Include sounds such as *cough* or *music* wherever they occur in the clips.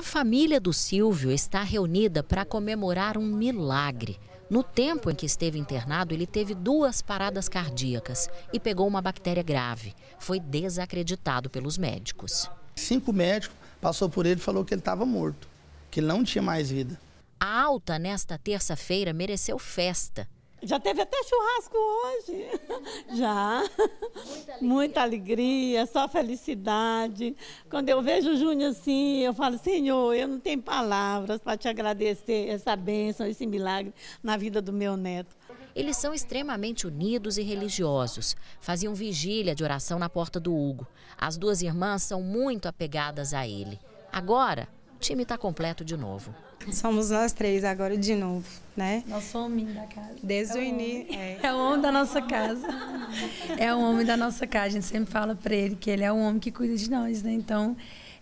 A família do Silvio está reunida para comemorar um milagre. No tempo em que esteve internado, ele teve duas paradas cardíacas e pegou uma bactéria grave. Foi desacreditado pelos médicos. Cinco médicos passou por ele e falou que ele estava morto, que ele não tinha mais vida. A alta nesta terça-feira mereceu festa. Já teve até churrasco hoje. Uhum. Já. Muita alegria. Muita alegria, só felicidade. Quando eu vejo o Júnior assim, eu falo, Senhor, eu não tenho palavras para te agradecer essa bênção, esse milagre na vida do meu neto. Eles são extremamente unidos e religiosos. Faziam vigília de oração na porta do Hugo. As duas irmãs são muito apegadas a ele. Agora, time está completo de novo. Somos nós três agora de novo, né? Nós somos o homem da casa. Desde é o início. É. *laughs* é. o homem da nossa casa. É o homem da nossa casa. A gente sempre fala para ele que ele é o homem que cuida de nós, né? Então,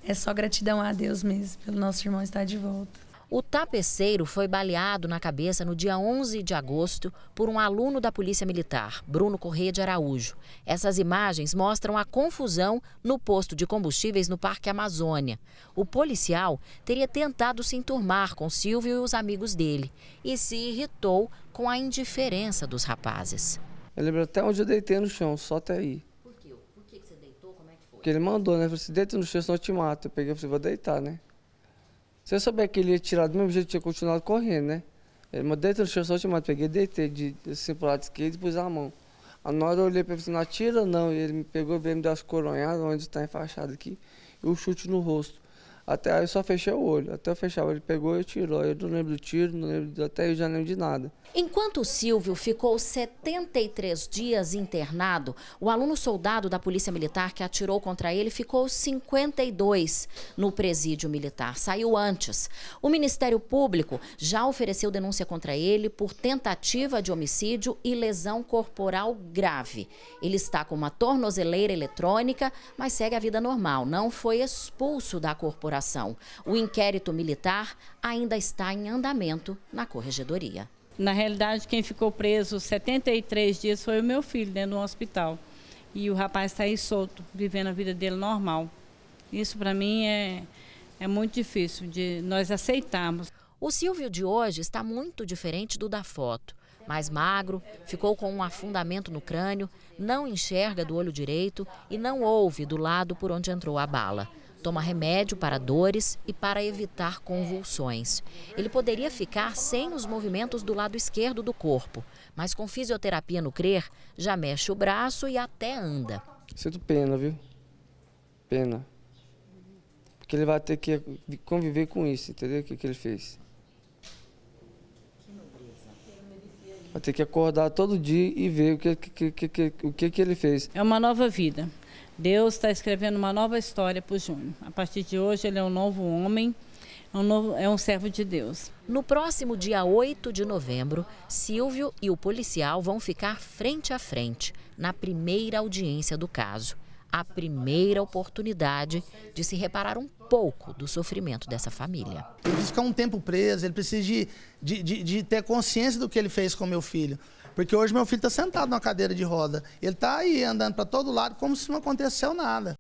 é só gratidão a Deus mesmo pelo nosso irmão estar de volta. O tapeceiro foi baleado na cabeça no dia 11 de agosto por um aluno da Polícia Militar, Bruno Corrêa de Araújo. Essas imagens mostram a confusão no posto de combustíveis no Parque Amazônia. O policial teria tentado se enturmar com Silvio e os amigos dele e se irritou com a indiferença dos rapazes. Eu lembro até onde eu deitei no chão, só até aí. Por quê? Por que você deitou? Como é que foi? Porque ele mandou, né? Falei, assim, se deita no chão, senão eu te mato. Eu peguei e falei, vou deitar, né? Se eu souber que ele ia tirar do mesmo jeito, eu tinha continuado correndo, né? Ele mandou dentro do chão, só te chamado, Peguei, deitei de, assim pro lado esquerdo e pus a mão. A hora eu olhei pra ele e não atira não. E ele me pegou, veio me dar as coronhadas, onde está enfaixado aqui, e o um chute no rosto. Até aí eu só fechei o olho. Até eu fechava, ele pegou e tirou. Eu não lembro do tiro, não lembro, até eu já lembro de nada. Enquanto o Silvio ficou 73 dias internado, o aluno soldado da Polícia Militar que atirou contra ele ficou 52 no presídio militar. Saiu antes. O Ministério Público já ofereceu denúncia contra ele por tentativa de homicídio e lesão corporal grave. Ele está com uma tornozeleira eletrônica, mas segue a vida normal. Não foi expulso da corporação operação. O inquérito militar ainda está em andamento na corregedoria. Na realidade, quem ficou preso 73 dias foi o meu filho, dentro do hospital. E o rapaz está aí solto, vivendo a vida dele normal. Isso para mim é, é muito difícil de nós aceitarmos. O Silvio de hoje está muito diferente do da foto. Mais magro, ficou com um afundamento no crânio, não enxerga do olho direito e não ouve do lado por onde entrou a bala. Toma remédio para dores e para evitar convulsões. Ele poderia ficar sem os movimentos do lado esquerdo do corpo, mas com fisioterapia no crer, já mexe o braço e até anda. Sinto pena, viu? Pena. Porque ele vai ter que conviver com isso, entendeu? O que, que ele fez. Vai ter que acordar todo dia e ver o que, que, que, que o que, que ele fez. É uma nova vida. Deus está escrevendo uma nova história para o Júnior. A partir de hoje, ele é um novo homem, é um, novo, é um servo de Deus. No próximo dia 8 de novembro, Silvio e o policial vão ficar frente a frente na primeira audiência do caso a primeira oportunidade de se reparar um pouco do sofrimento dessa família. Ele precisa ficar um tempo preso, ele precisa de, de, de, de ter consciência do que ele fez com meu filho. Porque hoje meu filho está sentado numa cadeira de roda. Ele está aí andando para todo lado como se não aconteceu nada.